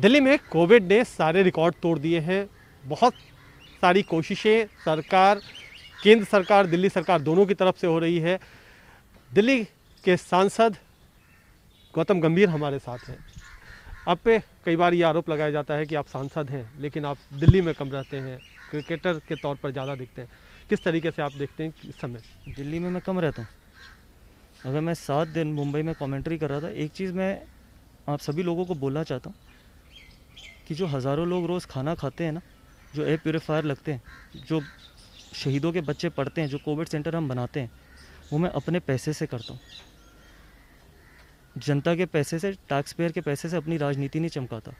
दिल्ली में कोविड ने सारे रिकॉर्ड तोड़ दिए हैं बहुत सारी कोशिशें सरकार केंद्र सरकार दिल्ली सरकार दोनों की तरफ से हो रही है दिल्ली के सांसद गौतम गंभीर हमारे साथ हैं आप पे कई बार ये आरोप लगाया जाता है कि आप सांसद हैं लेकिन आप दिल्ली में कम रहते हैं क्रिकेटर के तौर पर ज़्यादा दिखते हैं किस तरीके से आप देखते हैं इस समय दिल्ली में मैं कम रहता हूँ अगर मैं सात दिन मुंबई में कमेंट्री कर रहा था एक चीज़ मैं आप सभी लोगों को बोलना चाहता हूँ कि जो हज़ारों लोग रोज़ खाना खाते हैं ना जो एयर प्योरीफायर लगते हैं जो शहीदों के बच्चे पढ़ते हैं जो कोविड सेंटर हम बनाते हैं वो मैं अपने पैसे से करता हूँ जनता के पैसे से टैक्स पेयर के पैसे से अपनी राजनीति नहीं चमकाता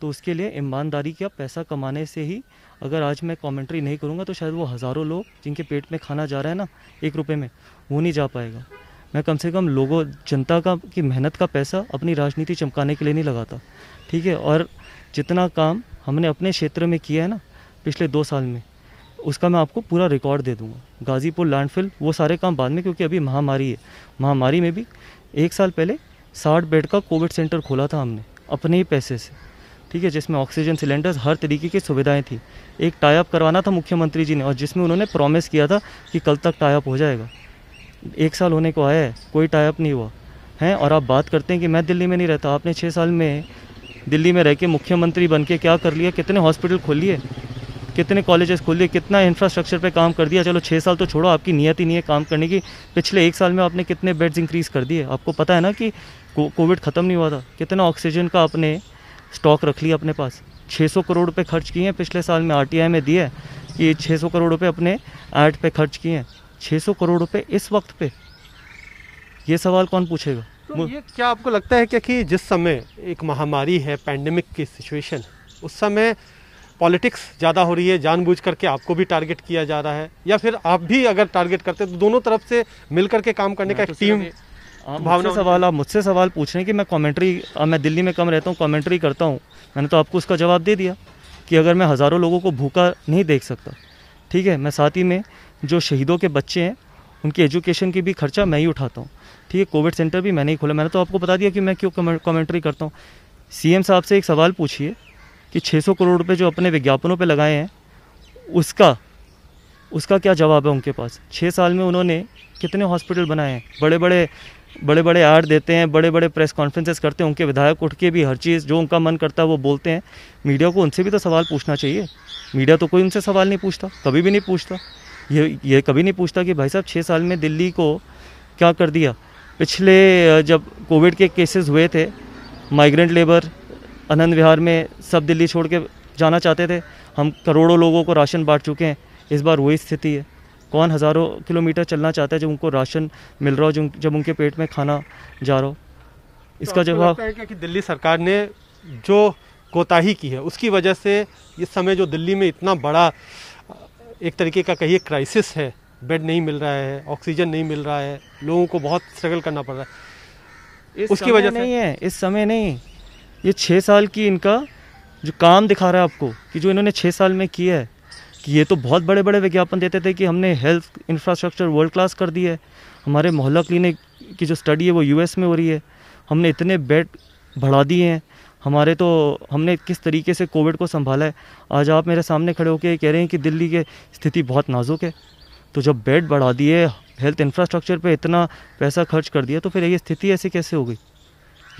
तो उसके लिए ईमानदारी का पैसा कमाने से ही अगर आज मैं कमेंट्री नहीं करूँगा तो शायद वो हज़ारों लोग जिनके पेट में खाना जा रहा है ना एक रुपये में वो नहीं जा पाएगा मैं कम से कम लोगों जनता का की मेहनत का पैसा अपनी राजनीति चमकाने के लिए नहीं लगाता ठीक है और जितना काम हमने अपने क्षेत्र में किया है ना पिछले दो साल में उसका मैं आपको पूरा रिकॉर्ड दे दूंगा गाजीपुर लैंडफिल वो सारे काम बाद में क्योंकि अभी महामारी है महामारी में भी एक साल पहले साठ बेड का कोविड सेंटर खोला था हमने अपने ही पैसे से ठीक है जिसमें ऑक्सीजन सिलेंडर्स हर तरीके की सुविधाएं थी एक टाइप करवाना था मुख्यमंत्री जी ने और जिसमें उन्होंने प्रॉमिस किया था कि कल तक टाइप हो जाएगा एक साल होने को आया है कोई टाइप नहीं हुआ हैं और आप बात करते हैं कि मैं दिल्ली में नहीं रहता आपने छः साल में दिल्ली में रह के मुख्यमंत्री बन के क्या कर लिया कितने हॉस्पिटल खोल लिए कितने कॉलेजेस खोल लिए कितना इंफ्रास्ट्रक्चर पे काम कर दिया चलो छः साल तो छोड़ो आपकी नियत ही नहीं है काम करने की पिछले एक साल में आपने कितने बेड्स इंक्रीज़ कर दिए आपको पता है ना कि कोविड ख़त्म नहीं हुआ था कितना ऑक्सीजन का आपने स्टॉक रख लिया अपने पास 600 करोड़ रुपये खर्च किए हैं पिछले साल में आर में दिए कि छः करोड़ रुपये अपने एड पे खर्च किए हैं 600 करोड़ रुपए इस वक्त पे ये सवाल कौन पूछेगा तो ये क्या आपको लगता है क्या कि जिस समय एक महामारी है पैंडमिक की सिचुएशन उस समय पॉलिटिक्स ज़्यादा हो रही है जानबूझ करके आपको भी टारगेट किया जा रहा है या फिर आप भी अगर टारगेट करते हैं तो दोनों तरफ से मिल करके काम करने का एक टीम तो हाँ, भावना सवाल आप मुझसे सवाल पूछ रहे हैं कि मैं कमेंट्री मैं दिल्ली में कम रहता हूँ कमेंट्री करता हूँ मैंने तो आपको उसका जवाब दे दिया कि अगर मैं हज़ारों लोगों को भूखा नहीं देख सकता ठीक है मैं साथ ही में जो शहीदों के बच्चे हैं उनकी एजुकेशन की भी खर्चा मैं ही उठाता हूँ ठीक है कोविड सेंटर भी मैंने ही खोला मैंने तो आपको बता दिया कि मैं क्यों कमेंट्री करता हूँ सीएम साहब से एक सवाल पूछिए कि 600 करोड़ रुपए जो अपने विज्ञापनों पे लगाए हैं उसका उसका क्या जवाब है उनके पास छः साल में उन्होंने कितने हॉस्पिटल बनाए हैं बड़े बड़े बड़े बड़े आर्ट देते हैं बड़े बड़े प्रेस कॉन्फ्रेंसेस करते हैं उनके विधायक उठ के भी हर चीज़ जो उनका मन करता है वो बोलते हैं मीडिया को उनसे भी तो सवाल पूछना चाहिए मीडिया तो कोई उनसे सवाल नहीं पूछता कभी भी नहीं पूछता ये ये कभी नहीं पूछता कि भाई साहब छः साल में दिल्ली को क्या कर दिया पिछले जब कोविड के केसेस हुए थे माइग्रेंट लेबर आनंद विहार में सब दिल्ली छोड़ के जाना चाहते थे हम करोड़ों लोगों को राशन बांट चुके हैं इस बार वही स्थिति है कौन हज़ारों किलोमीटर चलना चाहता है जब उनको राशन मिल रहा हो जो जब उनके पेट में खाना जा रहा हो तो इसका तो जवाब कि दिल्ली सरकार ने जो कोताही की है उसकी वजह से इस समय जो दिल्ली में इतना बड़ा एक तरीके का कहिए क्राइसिस है बेड नहीं मिल रहा है ऑक्सीजन नहीं मिल रहा है लोगों को बहुत स्ट्रगल करना पड़ रहा है उसकी वजह से नहीं है इस समय नहीं ये छः साल की इनका जो काम दिखा रहा है आपको कि जो इन्होंने छः साल में किया है कि ये तो बहुत बड़े बड़े विज्ञापन देते थे कि हमने हेल्थ इंफ्रास्ट्रक्चर वर्ल्ड क्लास कर दी है हमारे मोहल्ला क्लिनिक की जो स्टडी है वो यूएस में हो रही है हमने इतने बेड बढ़ा दिए हैं हमारे तो हमने किस तरीके से कोविड को संभाला है आज आप मेरे सामने खड़े होकर कह रहे हैं कि दिल्ली की स्थिति बहुत नाजुक है तो जब बेड बढ़ा दिए हेल्थ इंफ्रास्ट्रक्चर पर इतना पैसा खर्च कर दिया तो फिर ये स्थिति ऐसी कैसे हो गई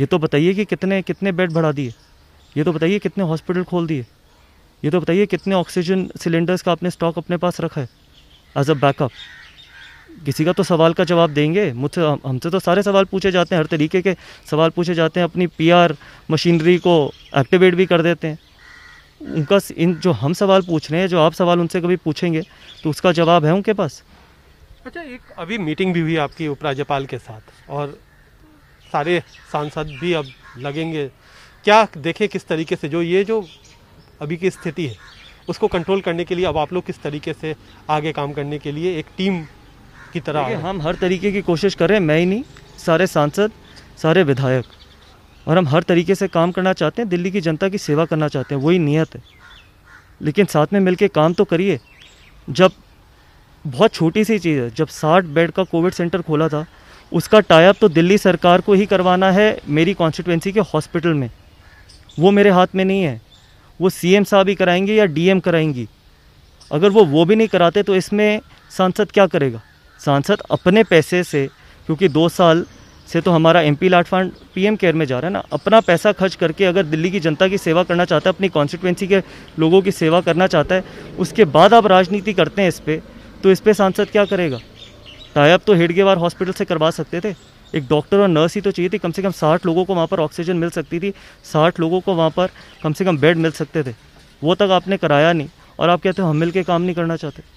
ये तो बताइए कि कितने कितने बेड बढ़ा दिए ये तो बताइए कितने हॉस्पिटल खोल दिए ये तो बताइए कितने ऑक्सीजन सिलेंडर्स का आपने स्टॉक अपने पास रखा है एज अ बैकअप किसी का तो सवाल का जवाब देंगे मुझसे हमसे तो सारे सवाल पूछे जाते हैं हर तरीके के सवाल पूछे जाते हैं अपनी पीआर मशीनरी को एक्टिवेट भी कर देते हैं उनका इन जो हम सवाल पूछ रहे हैं जो आप सवाल उनसे कभी पूछेंगे तो उसका जवाब है उनके पास अच्छा एक अभी मीटिंग भी हुई आपकी उपराज्यपाल के साथ और सारे सांसद भी अब लगेंगे क्या देखें किस तरीके से जो ये जो अभी की स्थिति है उसको कंट्रोल करने के लिए अब आप लोग किस तरीके से आगे काम करने के लिए एक टीम की तरह हम हर तरीके की कोशिश करें मैं ही नहीं सारे सांसद सारे विधायक और हम हर तरीके से काम करना चाहते हैं दिल्ली की जनता की सेवा करना चाहते हैं वही नीयत है लेकिन साथ में मिलके काम तो करिए जब बहुत छोटी सी चीज़ है जब साठ बेड का कोविड सेंटर खोला था उसका टाइप तो दिल्ली सरकार को ही करवाना है मेरी कॉन्स्टिट्यूंसी के हॉस्पिटल में वो मेरे हाथ में नहीं है वो सीएम साहब ही कराएंगे या डीएम कराएंगी अगर वो वो भी नहीं कराते तो इसमें सांसद क्या करेगा सांसद अपने पैसे से क्योंकि दो साल से तो हमारा M P LAD fund M care में जा रहा है ना अपना पैसा खर्च करके अगर दिल्ली की जनता की सेवा करना चाहता है अपनी कॉन्स्टिट्यूंसी के लोगों की सेवा करना चाहता है उसके बाद आप राजनीति करते हैं इस पर तो इस पर सांसद क्या करेगा टाइप तो हेडगेवार हॉस्पिटल से करवा सकते थे एक डॉक्टर और नर्स ही तो चाहिए थी कम से कम साठ लोगों को वहाँ पर ऑक्सीजन मिल सकती थी साठ लोगों को वहाँ पर कम से कम बेड मिल सकते थे वो तक आपने कराया नहीं और आप कहते हो हम मिल के काम नहीं करना चाहते